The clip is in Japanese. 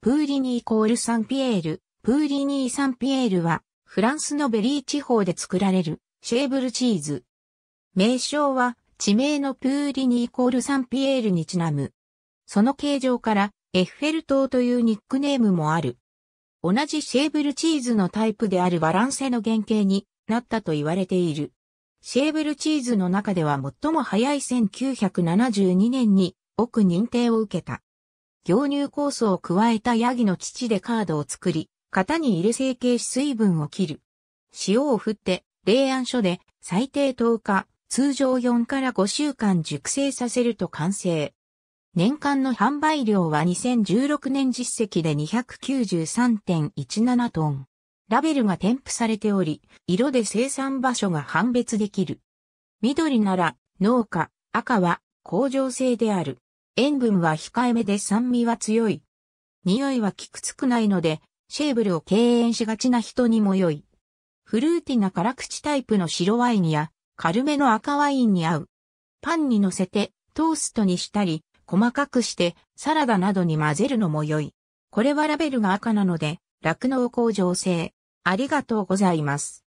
プーリニーコールサンピエール。プーリニーサンピエールは、フランスのベリー地方で作られる、シェーブルチーズ。名称は、地名のプーリニーコールサンピエールにちなむ。その形状から、エッフェル塔というニックネームもある。同じシェーブルチーズのタイプであるバランセの原型になったと言われている。シェーブルチーズの中では最も早い1972年に、奥認定を受けた。凝乳酵素を加えたヤギの乳でカードを作り、型に入れ成形し水分を切る。塩を振って、冷暗所で最低10日、通常4から5週間熟成させると完成。年間の販売量は2016年実績で293.17トン。ラベルが添付されており、色で生産場所が判別できる。緑なら農家、赤は工場製である。塩分は控えめで酸味は強い。匂いはきくつくないので、シェーブルを敬遠しがちな人にも良い。フルーティな辛口タイプの白ワインや、軽めの赤ワインに合う。パンに乗せて、トーストにしたり、細かくして、サラダなどに混ぜるのも良い。これはラベルが赤なので、酪農工場製。ありがとうございます。